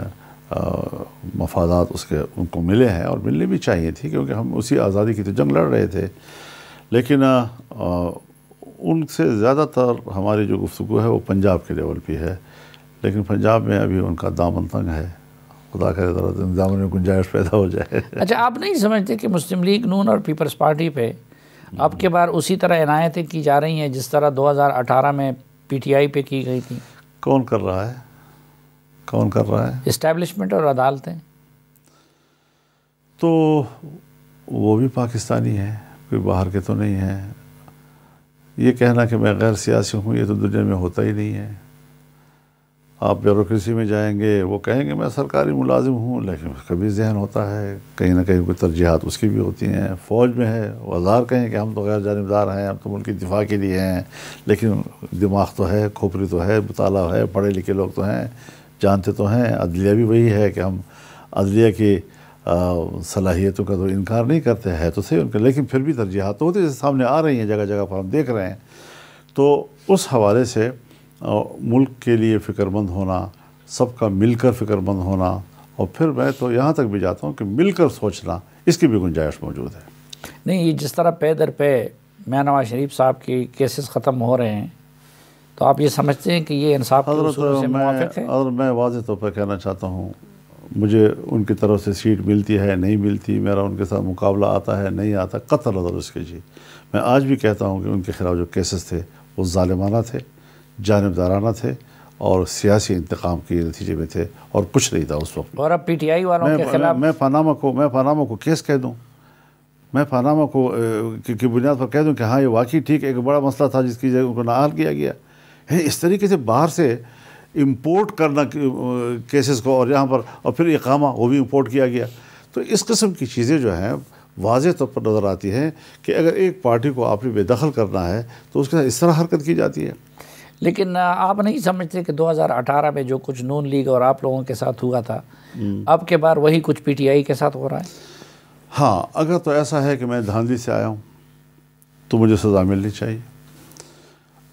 मफादात उसके उनको मिले हैं और मिलने भी चाहिए थी क्योंकि हम उसी आज़ादी की तो जंग लड़ रहे थे लेकिन उनसे ज़्यादातर हमारी जो गुफ्तु है वो पंजाब के लेवल पर है लेकिन पंजाब में अभी उनका दामन तंग है खुदा करे तो इंतजाम में गुंजाइश पैदा हो जाए अच्छा आप नहीं समझते कि मुस्लिम लीग नून और पीपल्स पार्टी पे अब के बार उसी तरह इनायतें की जा रही हैं जिस तरह 2018 में पीटीआई पे की गई थी कौन कर रहा है कौन कर रहा है इस्टेब्लिशमेंट और अदालतें तो वो भी पाकिस्तानी हैं कोई बाहर के तो नहीं हैं ये कहना कि मैं गैर सियासी हूँ ये तो दुनिया में होता ही नहीं है आप ब्यूरोसी में जाएंगे वो कहेंगे मैं सरकारी मुलाजिम हूँ लेकिन उसका भी जहन होता है कहीं ना कहीं कोई तरजीहत उसकी भी होती हैं फ़ौज में है वो कहें कि हम तो गैर जानबदार हैं हम तो मुल्क दिफा के लिए हैं लेकिन दिमाग तो है खोपरी तो है मुताला है पढ़े लिखे लोग तो हैं जानते तो हैं अदलिया भी वही है कि हम अदलिया की सलाहियतों का तो इनकार नहीं करते हैं तो सही उनका लेकिन फिर भी तरजीहत तो होती सामने आ रही हैं जगह जगह पर हम देख रहे हैं तो उस हवाले से मुल्क के लिए फ़िक्रमंद होना सबका मिलकर फ़िक्रमंद होना और फिर मैं तो यहाँ तक भी जाता हूँ कि मिलकर सोचना इसकी भी गुंजाइश मौजूद है नहीं ये जिस तरह पे दर पे मैं नवाज शरीफ साहब के केसेस ख़त्म हो रहे हैं तो आप ये समझते हैं कि ये इंसाफ और मैं वाज तौर पर कहना चाहता हूँ मुझे उनकी तरफ से सीट मिलती है नहीं मिलती मेरा उनके साथ मुकाबला आता है नहीं आता कतल उसके जी मैं आज भी कहता हूँ कि उनके खिलाफ जो केसेस थे वो ालिमाना थे जानबदाराना थे और सियासी इंतकाम के नतीजे में थे और कुछ नहीं था उस वक्त और अब पीटीआई वालों के खिलाफ मैं पानामा को मैं पानामा को केस कह दूं मैं पानामा को की बुनियाद पर कह दूं कि हाँ ये वाकई ठीक एक बड़ा मसला था जिसकी जगह उनको नाहल किया गया है इस तरीके से बाहर से इम्पोर्ट करना केसेस को और यहाँ पर और फिर इकामा वो भी इम्पोर्ट किया गया तो इस कस्म की चीज़ें जो हैं वाज तौर पर नज़र आती हैं कि अगर एक पार्टी को आपने बेदखल करना है तो उसके साथ इस तरह हरकत की जाती है लेकिन आप नहीं समझते कि 2018 में जो कुछ नून लीग और आप लोगों के साथ हुआ था हम्म। अब के बार वही कुछ पीटीआई के साथ हो रहा है हाँ अगर तो ऐसा है कि मैं धांधली से आया हूँ तो मुझे सज़ा मिलनी चाहिए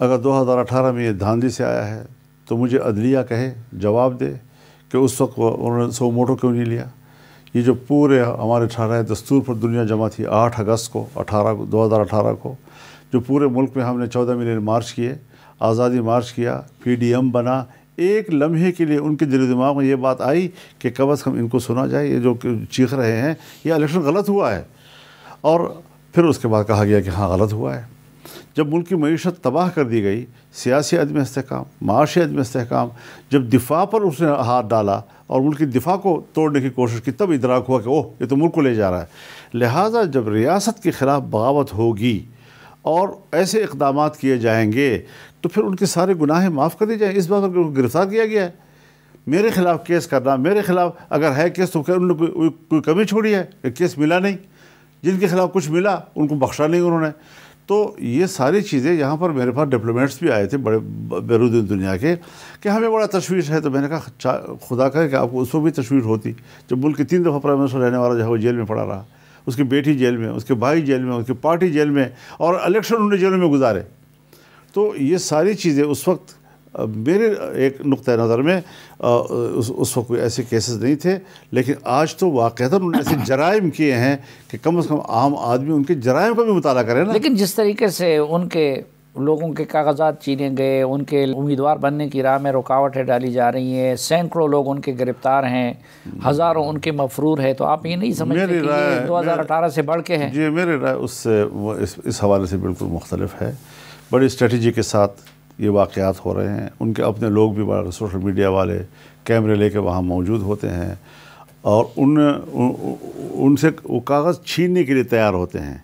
अगर 2018 में ये धांधली से आया है तो मुझे अदलिया कहे जवाब दे कि उस वक्त उन्होंने सौ मोटो क्यों नहीं लिया ये जो पूरे हमारे है दस्तूर पर दुनिया जमा थी आठ अगस्त को अठारह दो हज़ार अठारह को जो पूरे मुल्क में हमने चौदह मिलियन मार्च किए आज़ादी मार्च किया पीडीएम बना एक लम्हे के लिए उनके दिल दिमाग में ये बात आई कि कम अज़ कम इनको सुना जाए ये जो चीख रहे हैं ये इलेक्शन गलत हुआ है और फिर उसके बाद कहा गया कि हाँ गलत हुआ है जब मुल्क की मीशत तबाह कर दी गई सियासी अदम इसकाम माशी अदम इसकाम जब दिफा पर उसने हाथ डाला और मुल्क की दिफा को तोड़ने की कोशिश की तब इदराक हुआ कि ओह ये तो मुल्क को ले जा रहा है लिहाजा जब रियासत के ख़िलाफ़ बगावत होगी और ऐसे इकदाम किए जाएंगे तो फिर उनके सारे गुनाहें माफ़ कर दिए जाएँ इस बात पर उनको गिरफ्तार किया गया है मेरे खिलाफ़ केस करना मेरे खिलाफ अगर है केस तो क्या उन्होंने कोई को कमी छोड़ी है केस मिला नहीं जिनके खिलाफ कुछ मिला उनको बख्शा नहीं उन्होंने तो ये सारी चीज़ें यहाँ पर मेरे पास डिप्लोमेट्स भी आए थे बड़े बैरूद दुनिया के कि हमें बड़ा तशवीश है तो मैंने कहा खुदा कहे कि आपको उसको भी तशवीर होती जब मुल्क के तीन दफ़ा प्राइम मिनिस्टर रहने वाला जो वो जेल में पड़ा रहा उसकी बेटी जेल में उसके भाई जेल में उसकी पार्टी जेल में और इलेक्शन उन्होंने जेलों में गुजारे तो ये सारी चीज़ें उस वक्त मेरे एक नुक़ नज़र में आ, उस, उस वक्त कोई ऐसे केसेस नहीं थे लेकिन आज तो वाक़ता उन्होंने ऐसे जराइम किए हैं कि कम अज़ कम आम आदमी उनके जराइम का भी मुताल करें ना लेकिन जिस तरीके से उनके लोगों के कागजात छीने गए उनके उम्मीदवार बनने की राह में रुकावटें डाली जा रही हैं सैकड़ों लोग उनके गिरफ्तार हैं हज़ारों उनके मफरूर है तो आप ये नहीं समझ कि दो हज़ार अठारह से बढ़ के हैं जी मेरी राय उससे इस, इस हवाले से बिल्कुल मुख्तलिफ है बड़ी स्ट्रेटजी के साथ ये वाक़ात हो रहे हैं उनके अपने लोग भी बड़ा सोशल मीडिया वाले कैमरे लेके वहाँ मौजूद होते हैं और उन उनसे वो कागज़ छीनने के लिए तैयार होते हैं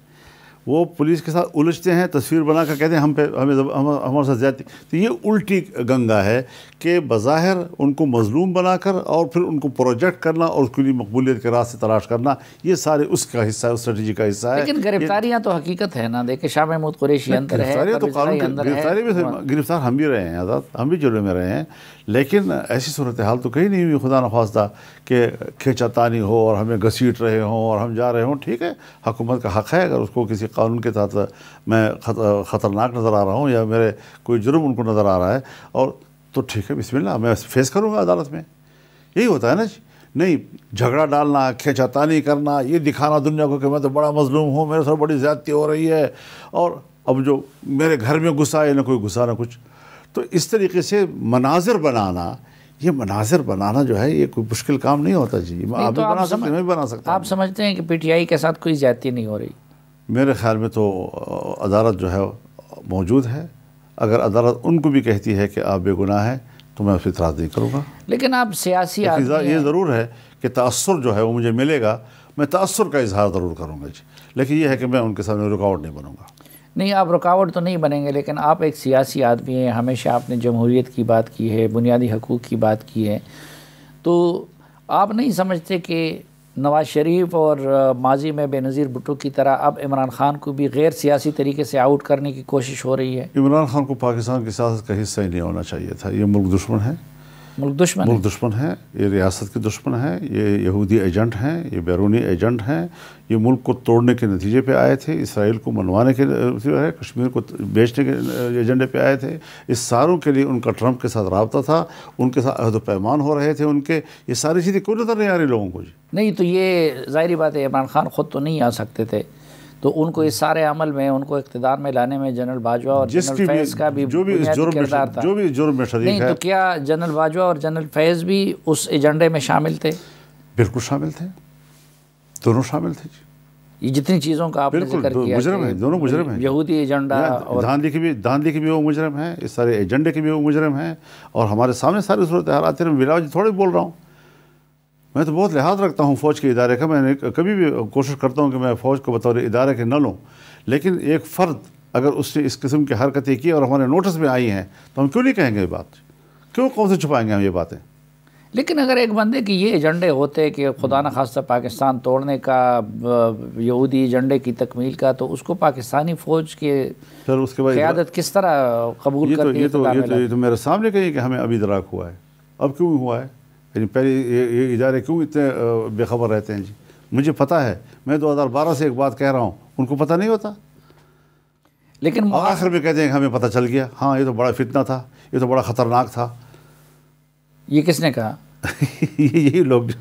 वो पुलिस के साथ उलझते हैं तस्वीर बना कर कहते हैं हम पे हमें हमारे साथ ज्यादा तो ये उल्टी गंगा है कि बज़ाहिर उनको मजलूम बनाकर और फिर उनको प्रोजेक्ट करना और उसके लिए मकबूलियत के रास्ते तलाश करना ये सारे उसका हिस्सा है उस स्ट्रेटी का हिस्सा है लेकिन गिरफ्तारियाँ तो हकीकत है ना देखे शाह महमूद कुरेशी गिरफ्तारियाँ तो कानून गिरफ्तारी भी हाँ। गिरफ्तार हम भी रहे हैं आज़ाद हम भी जुड़े में रहे हैं लेकिन ऐसी सूरत हाल तो कहीं नहीं हुई खुदा नखास्ता कि खेचातानी हो और हमें घसीट रहे हों और हम जा रहे हों ठीक है हकूमत का हक़ है अगर उसको किसी कानून के तहत मैं ख़तरनाक नज़र आ रहा हूँ या मेरे कोई जुर्म उनको नज़र आ रहा है और तो ठीक है बिस्मिल्लाह मैं फेस करूँगा अदालत में यही होता है ना जी नहीं झगड़ा डालना खेचातानी करना ये दिखाना दुनिया को कि मैं तो बड़ा मजलूम हूँ मेरे साथ बड़ी ज़्यादती हो रही है और अब जो मेरे घर में गुस्सा है ना कोई गुस्सा ना कुछ तो इस तरीके से मनाजिर बनाना ये मनाजिर बनाना जो है ये कोई मुश्किल काम नहीं होता जी नहीं, तो आप तो भी बना सकते मैं बना सकता आप समझते हैं कि पीटीआई के साथ कोई ज्यादती नहीं हो रही मेरे ख़्याल में तो अदालत जो है मौजूद है अगर अदालत उनको भी कहती है कि आप बेगुनाह हैं तो मैं उसकी तराज नहीं करूँगा लेकिन आप सियासी ये ज़रूर है कि तसर जो है वो मुझे मिलेगा मैं तसर का इजहार ज़रूर करूँगा जी लेकिन ये है कि मैं उनके सामने रुकावट नहीं बनूँगा नहीं आप रुकावट तो नहीं बनेंगे लेकिन आप एक सियासी आदमी हैं हमेशा आपने जमहूरीत की बात की है बुनियादी हकूक़ की बात की है तो आप नहीं समझते कि नवाज़ शरीफ और माजी में बेनज़ीर भुट्टो की तरह अब इमरान खान को भी गैर सियासी तरीके से आउट करने की कोशिश हो रही है इमरान खान को पाकिस्तान की सियासत का हिस्सा ही नहीं होना चाहिए था ये मुल्क दुश्मन है मुल्क दुश्मन मुल्क दुश्मन है ये रियासत के दुश्मन है ये यहूदी एजेंट हैं ये बैरूनी एजेंट हैं ये मुल्क को तोड़ने के नतीजे पे आए थे इसराइल को मनवाने के है कश्मीर को बेचने के एजेंडे पे आए थे इस सारों के लिए उनका ट्रंप के साथ रबता था उनके साथ अहद पैमान हो रहे थे उनके ये सारी चीज़ें कोई नज़र नहीं आ रही लोगों को जी नहीं तो ये जाहिर बात है इमरान खान ख़ुद तो नहीं आ सकते थे तो उनको इस हम्म। सारे अमल में उनको इकतदार में लाने में जनरल बाजवा और जनरल फैज़ का भी जो भी जुर्म किरदार था जो भी जुर्म में शरीक नहीं तो है। तो क्या जनरल बाजवा और जनरल फैज़ भी उस एजेंडे में शामिल थे बिल्कुल शामिल थे दोनों शामिल थे ये जितनी चीज़ों का आप बिल्कुल मुजरम है दोनों मुजरम है यहूदी एजेंडा और धांधी के भी धांधी के भी वो मुजरम है इस सारे एजेंडे के भी वो मुजरम है और हमारे सामने सारी सूरत हालात में बिलाव जी थोड़े बोल रहा हूँ मैं तो बहुत लिहाज रखता हूँ फ़ौज के इदारे का मैंने कभी भी कोशिश करता हूँ कि मैं फ़ौज को बतौर इदारे के न लूँ लेकिन एक फ़र्द अगर उसने इस किस्म की हरकतें की और हमारे नोटिस में आई हैं तो हम क्यों नहीं कहेंगे ये बात क्यों कौन से छुपाएंगे हम ये बातें लेकिन अगर एक बंदे के ये एजेंडे होते कि खुदा हम्म। न खासा पाकिस्तान तोड़ने का यहूदी एजेंडे की तकमील का तो उसको पाकिस्तानी फ़ौज के फिर उसके बाद क्यादत किस तरह कबूल ये तो, ये तो, ये तो, ये तो मेरे सामने कही कि हमें अभी दराक हुआ है अब क्यों हुआ है लेकिन पहले ये, इदारे क्यों इतने बेखबर रहते हैं जी मुझे पता है मैं 2012 से एक बात कह रहा हूँ उनको पता नहीं होता लेकिन आखिर में कहते हैं हमें पता चल गया हाँ ये तो बड़ा फितना था ये तो बड़ा ख़तरनाक था ये किसने कहा यही लोग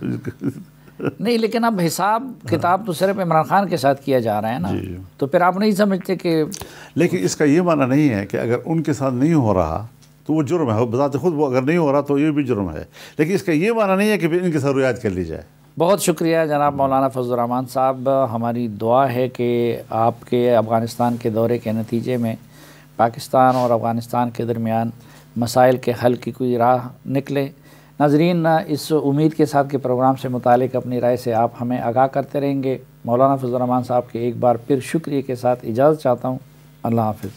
नहीं लेकिन अब हिसाब हाँ। किताब तो सिर्फ इमरान खान के साथ किया जा रहा है ना तो फिर आप नहीं समझते कि लेकिन इसका ये माना नहीं है कि अगर उनके साथ नहीं हो रहा तो वो जुर्म है बजाते खुद वो अगर नहीं हो रहा तो ये भी जुर्म है लेकिन इसका ये माना नहीं है कि इनकी ज़रूरियात कर ली जाए बहुत शुक्रिया जनाब मौलाना फजलरहमान साहब हमारी दुआ है कि आपके अफ़गानिस्तान के दौरे के नतीजे में पाकिस्तान और अफ़गानिस्तान के दरमियान मसाइल के हल की कोई राह निकले नाजरीन इस उम्मीद के साथ के प्रोग्राम से मुतक अपनी राय से आप हमें आगाह करते रहेंगे मौलाना फजलरहमान साहब के एक बार फिर शुक्रिया के साथ इजाज़त चाहता हूँ अल्लाह हाफिज़